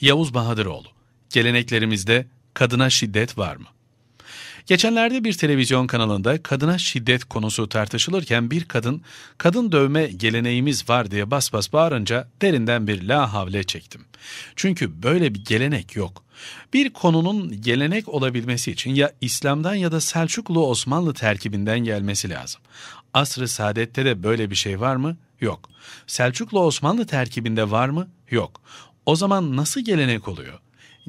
Yavuz Bahadıroğlu, geleneklerimizde kadına şiddet var mı? Geçenlerde bir televizyon kanalında kadına şiddet konusu tartışılırken bir kadın, kadın dövme geleneğimiz var diye bas bas bağırınca derinden bir la havle çektim. Çünkü böyle bir gelenek yok. Bir konunun gelenek olabilmesi için ya İslam'dan ya da Selçuklu Osmanlı terkibinden gelmesi lazım. Asr-ı Saadet'te de böyle bir şey var mı? Yok. Selçuklu Osmanlı terkibinde var mı? Yok. O zaman nasıl gelenek oluyor?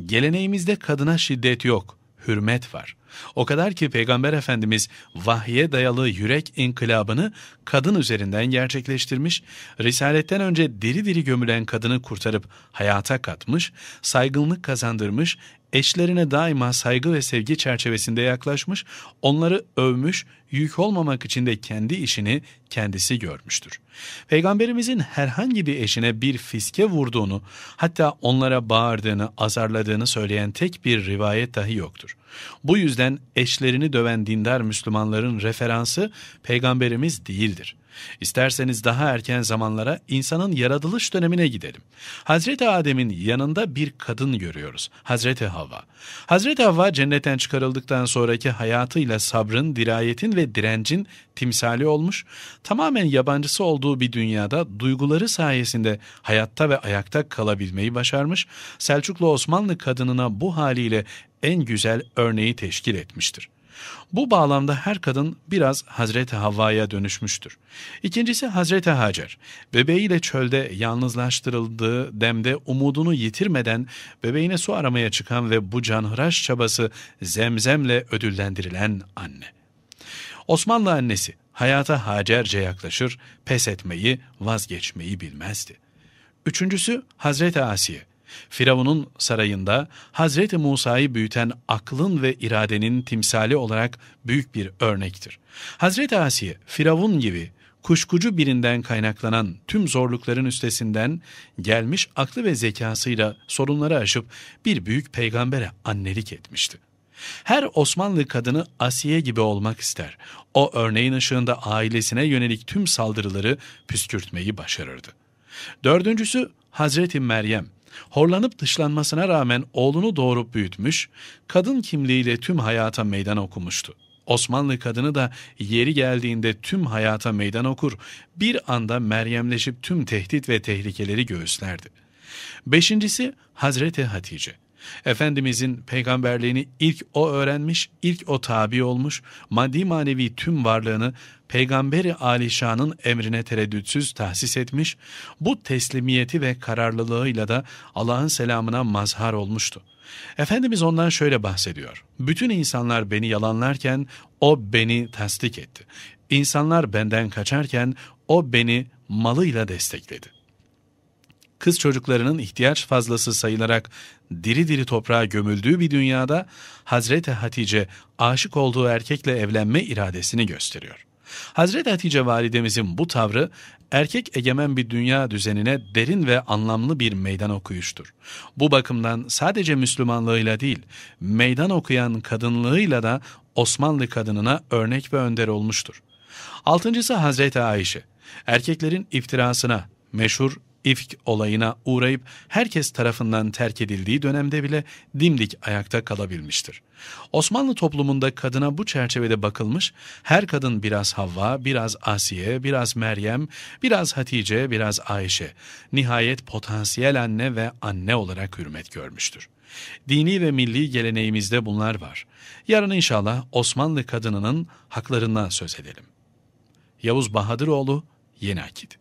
Geleneğimizde kadına şiddet yok, hürmet var. O kadar ki Peygamber Efendimiz vahye dayalı yürek inkılabını kadın üzerinden gerçekleştirmiş, risaletten önce diri diri gömülen kadını kurtarıp hayata katmış, saygınlık kazandırmış, eşlerine daima saygı ve sevgi çerçevesinde yaklaşmış, onları övmüş, yük olmamak için de kendi işini kendisi görmüştür. Peygamberimizin herhangi bir eşine bir fiske vurduğunu, hatta onlara bağırdığını, azarladığını söyleyen tek bir rivayet dahi yoktur. Bu yüzden eşlerini döven dindar Müslümanların referansı peygamberimiz değildir. İsterseniz daha erken zamanlara insanın yaratılış dönemine gidelim. Hazreti Adem'in yanında bir kadın görüyoruz. Hazreti Havva. Hazreti Havva cennetten çıkarıldıktan sonraki hayatıyla sabrın, dirayetin ve direncin timsali olmuş, tamamen yabancısı olduğu bir dünyada duyguları sayesinde hayatta ve ayakta kalabilmeyi başarmış, Selçuklu Osmanlı kadınına bu haliyle en güzel örneği teşkil etmiştir. Bu bağlamda her kadın biraz Hazreti Havva'ya dönüşmüştür. İkincisi Hazreti Hacer. Bebeğiyle çölde yalnızlaştırıldığı demde umudunu yitirmeden bebeğine su aramaya çıkan ve bu canhıraş çabası zemzemle ödüllendirilen anne. Osmanlı annesi hayata Hacerce yaklaşır, pes etmeyi, vazgeçmeyi bilmezdi. Üçüncüsü Hazreti Asiye. Firavun'un sarayında Hazreti Musa'yı büyüten aklın ve iradenin timsali olarak büyük bir örnektir. Hazreti Asiye, Firavun gibi kuşkucu birinden kaynaklanan tüm zorlukların üstesinden gelmiş aklı ve zekasıyla sorunları aşıp bir büyük peygambere annelik etmişti. Her Osmanlı kadını Asiye gibi olmak ister. O örneğin ışığında ailesine yönelik tüm saldırıları püskürtmeyi başarırdı. Dördüncüsü Hazreti Meryem. Horlanıp dışlanmasına rağmen oğlunu doğurup büyütmüş, kadın kimliğiyle tüm hayata meydan okumuştu. Osmanlı kadını da yeri geldiğinde tüm hayata meydan okur, bir anda meryemleşip tüm tehdit ve tehlikeleri göğüslerdi. Beşincisi Hazreti Hatice. Efendimizin peygamberliğini ilk o öğrenmiş, ilk o tabi olmuş, maddi manevi tüm varlığını peygamberi alişanın emrine tereddütsüz tahsis etmiş, bu teslimiyeti ve kararlılığıyla da Allah'ın selamına mazhar olmuştu. Efendimiz ondan şöyle bahsediyor. Bütün insanlar beni yalanlarken o beni tasdik etti. İnsanlar benden kaçarken o beni malıyla destekledi kız çocuklarının ihtiyaç fazlası sayılarak diri diri toprağa gömüldüğü bir dünyada Hazreti Hatice aşık olduğu erkekle evlenme iradesini gösteriyor. Hazreti Hatice validemizin bu tavrı erkek egemen bir dünya düzenine derin ve anlamlı bir meydan okuyuştur. Bu bakımdan sadece Müslümanlığıyla değil, meydan okuyan kadınlığıyla da Osmanlı kadınına örnek ve önder olmuştur. Altıncısı Hazreti Ayşe. Erkeklerin iftirasına, meşhur İfk olayına uğrayıp herkes tarafından terk edildiği dönemde bile dimdik ayakta kalabilmiştir. Osmanlı toplumunda kadına bu çerçevede bakılmış, her kadın biraz Havva, biraz Asiye, biraz Meryem, biraz Hatice, biraz Ayşe, nihayet potansiyel anne ve anne olarak hürmet görmüştür. Dini ve milli geleneğimizde bunlar var. Yarın inşallah Osmanlı kadınının haklarından söz edelim. Yavuz Bahadıroğlu, Yeni Akit